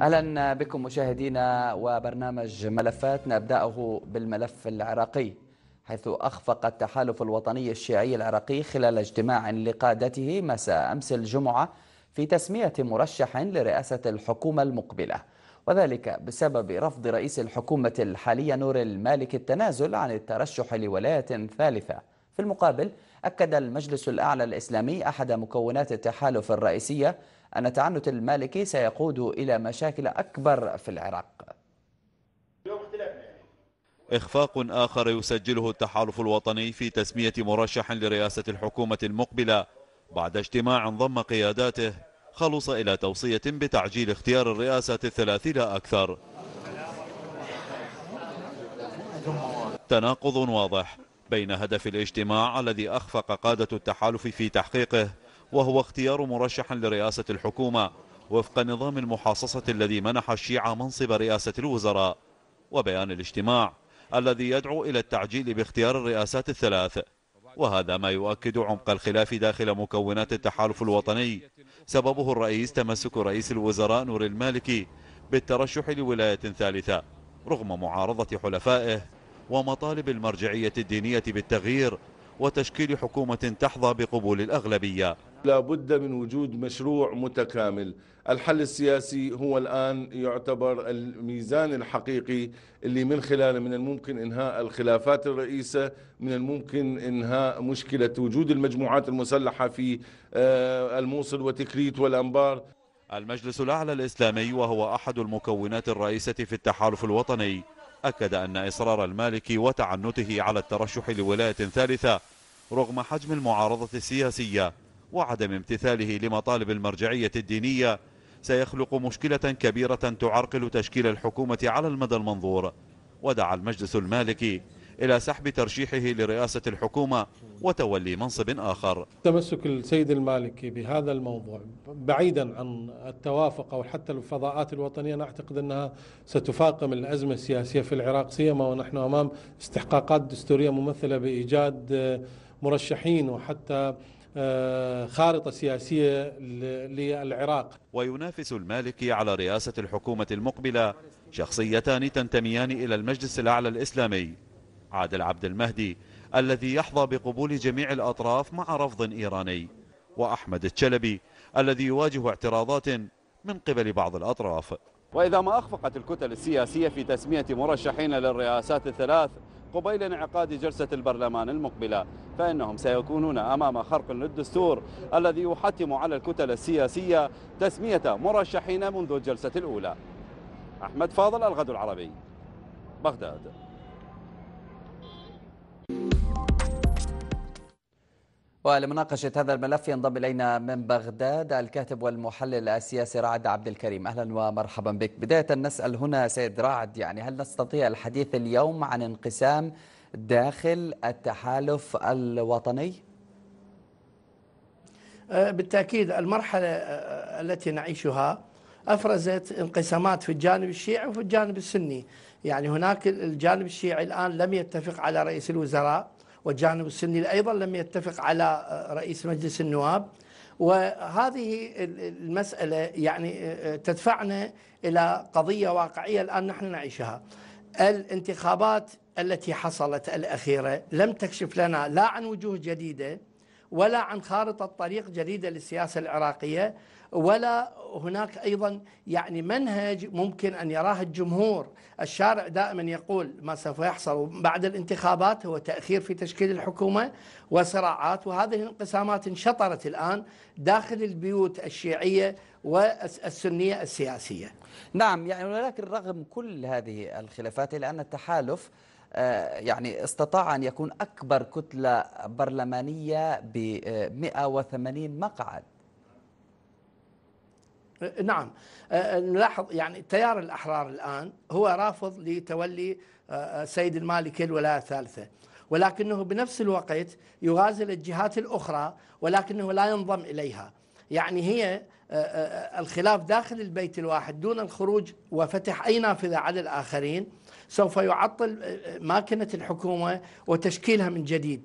اهلا بكم مشاهدينا وبرنامج ملفات نبداه بالملف العراقي حيث اخفق التحالف الوطني الشيعي العراقي خلال اجتماع لقادته مساء امس الجمعه في تسميه مرشح لرئاسه الحكومه المقبله وذلك بسبب رفض رئيس الحكومه الحاليه نور المالك التنازل عن الترشح لولايه ثالثه في المقابل اكد المجلس الاعلى الاسلامي احد مكونات التحالف الرئيسيه أن تعنت المالكي سيقود إلى مشاكل أكبر في العراق إخفاق آخر يسجله التحالف الوطني في تسمية مرشح لرئاسة الحكومة المقبلة بعد اجتماع ضم قياداته خلص إلى توصية بتعجيل اختيار الرئاسة الثلاث لا أكثر تناقض واضح بين هدف الاجتماع الذي أخفق قادة التحالف في تحقيقه وهو اختيار مرشح لرئاسة الحكومة وفق نظام المحاصصة الذي منح الشيعة منصب رئاسة الوزراء وبيان الاجتماع الذي يدعو إلى التعجيل باختيار الرئاسات الثلاث وهذا ما يؤكد عمق الخلاف داخل مكونات التحالف الوطني سببه الرئيس تمسك رئيس الوزراء نور المالكي بالترشح لولاية ثالثة رغم معارضة حلفائه ومطالب المرجعية الدينية بالتغيير وتشكيل حكومة تحظى بقبول الأغلبية لا بد من وجود مشروع متكامل الحل السياسي هو الآن يعتبر الميزان الحقيقي اللي من خلاله من الممكن إنهاء الخلافات الرئيسة من الممكن إنهاء مشكلة وجود المجموعات المسلحة في آه، الموصل وتكريت والأنبار المجلس الأعلى الإسلامي وهو أحد المكونات الرئيسة في التحالف الوطني أكد أن إصرار المالكي وتعنته على الترشح لولاية ثالثة رغم حجم المعارضة السياسية وعدم امتثاله لمطالب المرجعية الدينية سيخلق مشكلة كبيرة تعرقل تشكيل الحكومة على المدى المنظور ودعا المجلس المالكي إلى سحب ترشيحه لرئاسة الحكومة وتولي منصب آخر تمسك السيد المالكي بهذا الموضوع بعيدا عن التوافق أو حتى الفضاءات الوطنية نعتقد أنها ستفاقم الأزمة السياسية في العراق سيما ونحن أمام استحقاقات دستورية ممثلة بإيجاد مرشحين وحتى آه، خارطة سياسية للعراق وينافس المالكي على رئاسة الحكومة المقبلة شخصيتان تنتميان إلى المجلس الأعلى الإسلامي عادل عبد المهدي الذي يحظى بقبول جميع الأطراف مع رفض إيراني وأحمد الشلبي الذي يواجه اعتراضات من قبل بعض الأطراف وإذا ما أخفقت الكتل السياسية في تسمية مرشحين للرئاسات الثلاث قبيل انعقاد جلسة البرلمان المقبلة فإنهم سيكونون أمام خرق للدستور الذي يحتم على الكتل السياسية تسمية مرشحين منذ الجلسة الأولى أحمد فاضل الغد العربي بغداد ولمناقشة هذا الملف ينضم إلينا من بغداد الكاتب والمحلل السياسي رعد عبد الكريم أهلا ومرحبا بك بداية نسأل هنا سيد رعد يعني هل نستطيع الحديث اليوم عن انقسام داخل التحالف الوطني؟ أه، بالتأكيد المرحلة أه، التي نعيشها أفرزت انقسامات في الجانب الشيعي وفي الجانب السني يعني هناك الجانب الشيعي الآن لم يتفق على رئيس الوزراء والجانب السني أيضا لم يتفق على آه، رئيس مجلس النواب وهذه المسألة يعني آه، تدفعنا إلى قضية واقعية الآن نحن نعيشها الانتخابات التي حصلت الأخيرة لم تكشف لنا لا عن وجوه جديدة ولا عن خارطة طريق جديدة للسياسة العراقية ولا هناك أيضا يعني منهج ممكن أن يراه الجمهور الشارع دائما يقول ما سوف يحصل بعد الانتخابات هو تأخير في تشكيل الحكومة وصراعات وهذه الانقسامات انشطرت الآن داخل البيوت الشيعية والسنية السياسية نعم يعني ولكن رغم كل هذه الخلافات لأن التحالف آه، يعني استطاع أن يكون أكبر كتلة برلمانية ب 180 آه، مقعد نعم آه، آه، نلاحظ يعني التيار الأحرار الآن هو رافض لتولي آه، سيد المالكي الولاية الثالثة ولكنه بنفس الوقت يغازل الجهات الأخرى ولكنه لا ينضم إليها يعني هي الخلاف داخل البيت الواحد دون الخروج وفتح أي نافذة على الآخرين سوف يعطل ماكنة الحكومة وتشكيلها من جديد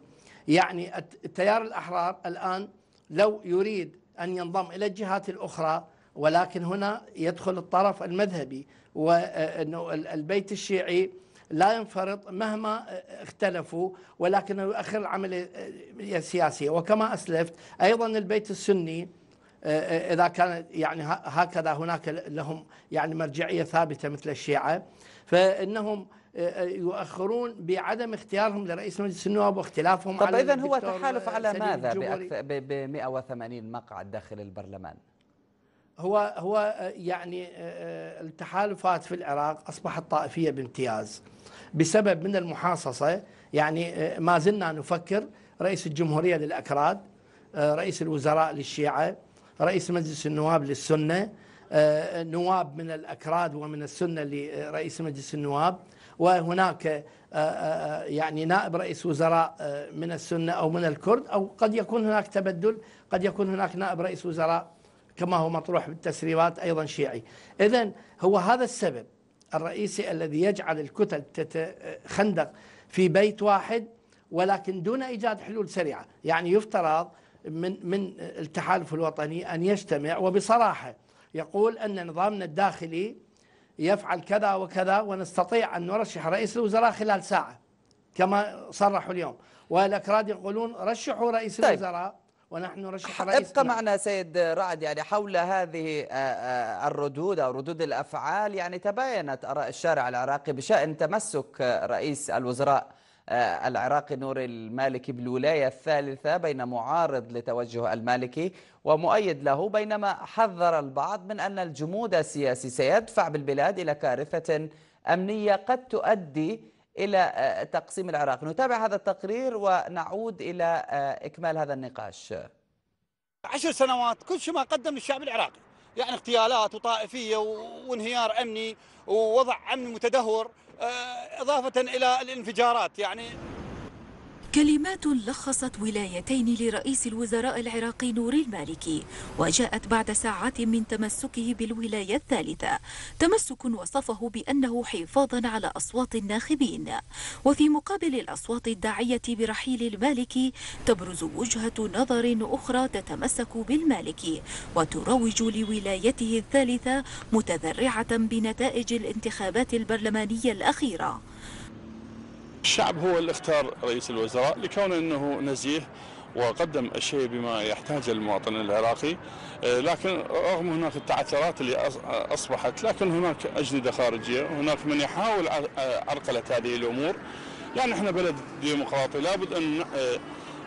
يعني التيار الأحرار الآن لو يريد أن ينضم إلى الجهات الأخرى ولكن هنا يدخل الطرف المذهبي وأنه البيت الشيعي لا ينفرط مهما اختلفوا ولكن يؤخر العملية آه، آه، السياسية وكما أسلفت أيضا البيت السني آه، إذا كان يعني هكذا هناك لهم يعني مرجعية ثابتة مثل الشيعة فإنهم يؤخرون بعدم اختيارهم لرئيس مجلس النواب واختلافهم طب على إذا هو تحالف على ماذا ب 180 مقعد داخل البرلمان؟ هو هو آه، يعني آه، آه، التحالفات في العراق اصبحت طائفيه بامتياز بسبب من المحاصصه يعني ما زلنا نفكر رئيس الجمهوريه للاكراد رئيس الوزراء للشيعه رئيس مجلس النواب للسنه نواب من الاكراد ومن السنه لرئيس مجلس النواب وهناك يعني نائب رئيس وزراء من السنه او من الكرد او قد يكون هناك تبدل قد يكون هناك نائب رئيس وزراء كما هو مطروح بالتسريبات أيضا شيعي إذا هو هذا السبب الرئيسي الذي يجعل الكتل تتخندق في بيت واحد ولكن دون إيجاد حلول سريعة يعني يفترض من, من التحالف الوطني أن يجتمع وبصراحة يقول أن نظامنا الداخلي يفعل كذا وكذا ونستطيع أن نرشح رئيس الوزراء خلال ساعة كما صرحوا اليوم والأكراد يقولون رشحوا رئيس طيب. الوزراء ونحن نرشح رئيس ابقى معنا سيد رعد يعني حول هذه آه، آه، الردود أو ردود الأفعال يعني تباينت أراء الشارع العراقي بشأن تمسك رئيس الوزراء آه، العراقي نور المالكي بالولاية الثالثة بين معارض لتوجه المالكي ومؤيد له بينما حذر البعض من أن الجمود السياسي سيدفع بالبلاد إلى كارثة أمنية قد تؤدي إلى آه، تقسيم العراق نتابع هذا التقرير ونعود إلى آه، إكمال هذا النقاش عشر سنوات كل شيء ما قدم للشعب العراقي يعني اغتيالات وطائفية وانهيار أمني ووضع أمني متدهور آه، إضافة إلى الانفجارات يعني كلمات لخصت ولايتين لرئيس الوزراء العراقي نور المالكي وجاءت بعد ساعات من تمسكه بالولاية الثالثة تمسك وصفه بأنه حفاظا على أصوات الناخبين وفي مقابل الأصوات الداعية برحيل المالكي تبرز وجهة نظر أخرى تتمسك بالمالكي وتروج لولايته الثالثة متذرعة بنتائج الانتخابات البرلمانية الأخيرة الشعب هو اللي اختار رئيس الوزراء لكونه انه نزيه وقدم الشيء بما يحتاجه المواطن العراقي آه، لكن رغم هناك التعثرات اللي آه، اصبحت لكن هناك اجنده خارجيه هناك من يحاول آه، عرقله هذه الامور يعني احنا بلد ديمقراطي لابد ان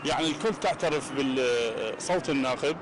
يعني الكل تعترف بالصوت الناخب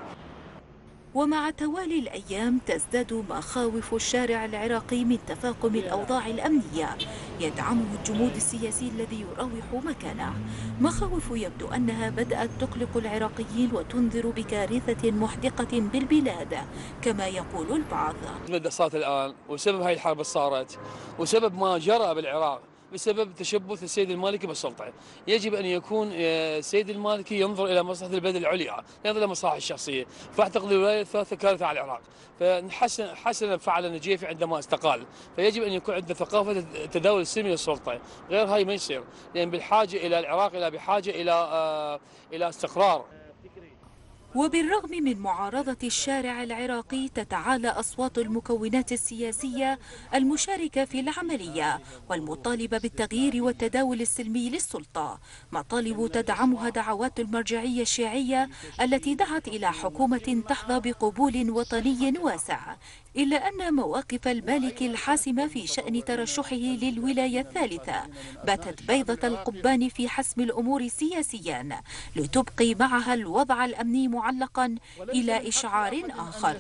ومع توالي الأيام تزداد مخاوف الشارع العراقي من تفاقم الأوضاع الأمنية يدعمه الجمود السياسي الذي يراوح مكانه مخاوف يبدو أنها بدأت تقلق العراقيين وتنذر بكارثة محدقة بالبلاد كما يقول البعض اللي صارت الآن وسبب هاي الحرب صارت وسبب ما جرى بالعراق بسبب تشبث السيد المالكي بالسلطة يجب أن يكون آه، السيد المالكي ينظر إلى مصلحة البلد العليا ينظر إلى مصالحه الشخصية فأعتقد الولاية الثالثة كارثة على العراق فحسن حسن فعل نجيف عندما استقال فيجب أن يكون عندنا ثقافة تداول السلمي للسلطة غير هاي ما يصير لأن يعني بالحاجة إلى العراق إلى بحاجة إلى آه، إلى استقرار وبالرغم من معارضة الشارع العراقي تتعالى أصوات المكونات السياسية المشاركة في العملية والمطالبة بالتغيير والتداول السلمي للسلطة مطالب تدعمها دعوات المرجعية الشيعية التي دعت إلى حكومة تحظى بقبول وطني واسع إلا أن مواقف المالك الحاسمة في شأن ترشحه للولاية الثالثة باتت بيضة القبان في حسم الأمور سياسيا لتبقي معها الوضع الأمني معلقا إلى إشعار آخر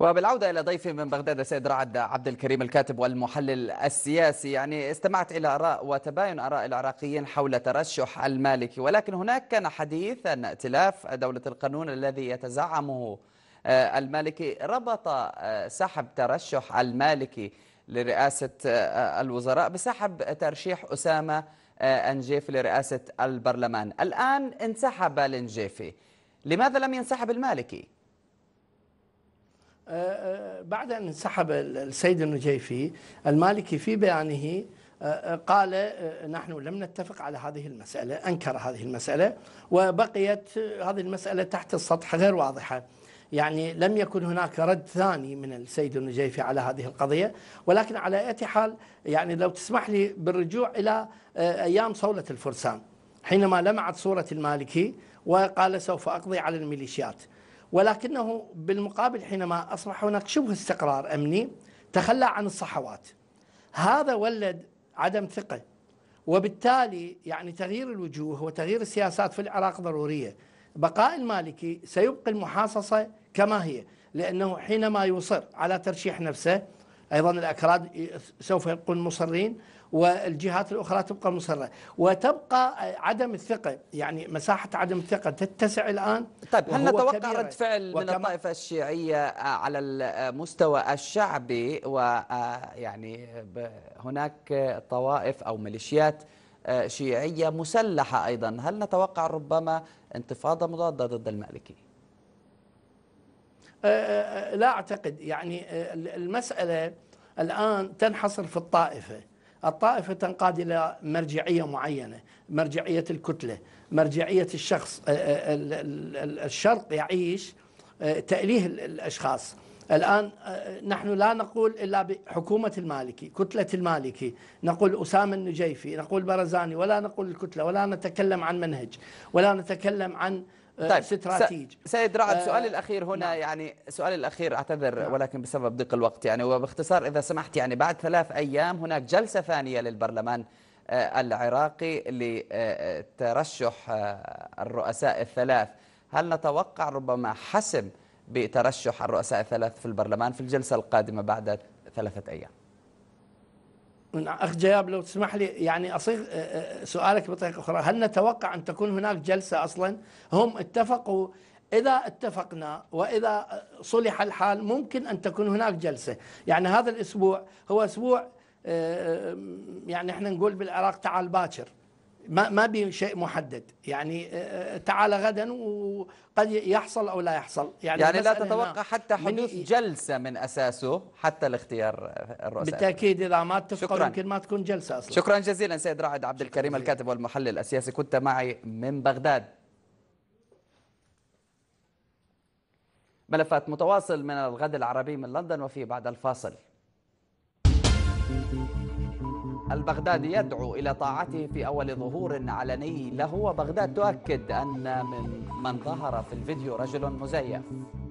وبالعودة إلى ضيفي من بغداد السيد رعد عبد الكريم الكاتب والمحلل السياسي يعني استمعت إلى آراء وتباين آراء العراقيين حول ترشح المالكي ولكن هناك كان حديث أن ائتلاف دولة القانون الذي يتزعمه آه، المالكي ربط آه، سحب ترشح المالكي لرئاسة آه، الوزراء بسحب ترشيح أسامة أنجيف لرئاسة البرلمان الآن انسحب الانجيفي لماذا لم ينسحب المالكي؟ بعد أن انسحب السيد النجيفي المالكي في بيانه قال نحن لم نتفق على هذه المسألة أنكر هذه المسألة وبقيت هذه المسألة تحت السطح غير واضحة يعني لم يكن هناك رد ثاني من السيد النجيفي على هذه القضية ولكن على أي حال يعني لو تسمح لي بالرجوع إلى آه، أيام صولة الفرسان حينما لمعت صورة المالكي وقال سوف أقضي على الميليشيات ولكنه بالمقابل حينما أصبح هناك شبه استقرار أمني تخلى عن الصحوات هذا ولد عدم ثقة وبالتالي يعني تغيير الوجوه وتغيير السياسات في العراق ضرورية بقاء المالكي سيبقي المحاصصة كما هي لأنه حينما يصر على ترشيح نفسه أيضا الأكراد سوف يبقون مصرين والجهات الأخرى تبقى مصرة وتبقى عدم الثقة يعني مساحة عدم الثقة تتسع الآن طيب هل نتوقع رد فعل من الطائفة الشيعية آه، على المستوى الشعبي ويعني آه، هناك طوائف أو ميليشيات آه، شيعية مسلحة أيضا هل نتوقع ربما انتفاضة مضادة ضد المالكي؟ آه، آه، لا أعتقد يعني المسألة الآن تنحصر في الطائفة الطائفة تنقاد إلى مرجعية معينة مرجعية الكتلة مرجعية الشخص الشرق يعيش تأليه الأشخاص الآن آه، نحن لا نقول إلا بحكومة المالكي كتلة المالكي نقول أسامة النجيفي نقول برزاني ولا نقول الكتلة ولا نتكلم عن منهج ولا نتكلم عن آه، طيب استراتيج سيد رعد آه سؤالي الاخير هنا نعم. يعني سؤالي الاخير اعتذر نعم. ولكن بسبب ضيق الوقت يعني وباختصار اذا سمحت يعني بعد ثلاث ايام هناك جلسه ثانيه للبرلمان آه، العراقي لترشح الرؤساء الثلاث هل نتوقع ربما حسم بترشح الرؤساء الثلاث في البرلمان في الجلسة القادمة بعد ثلاثة أيام أخ جياب لو تسمح لي يعني أصيغ آه، آه، سؤالك بطريقة أخرى هل نتوقع أن تكون هناك جلسة أصلا هم اتفقوا إذا اتفقنا وإذا صلح الحال ممكن أن تكون هناك جلسة يعني هذا الأسبوع هو أسبوع آه، يعني احنا نقول بالعراق تعال باكر ما ما بشيء محدد يعني آه، آه، تعال غدا وقد يحصل او لا يحصل يعني, يعني لا تتوقع حتى حدوث إيه؟ جلسه من اساسه حتى الاختيار الرؤساء بالتاكيد اذا ما اتفقوا يمكن ما تكون جلسه اصلا شكرا جزيلا سيد رعد عبد الكريم الكاتب والمحلل السياسي كنت معي من بغداد ملفات متواصل من الغد العربي من لندن وفي بعد الفاصل البغدادي يدعو إلى طاعته في أول ظهور علني له وبغداد تؤكد أن من من ظهر في الفيديو رجل مزيف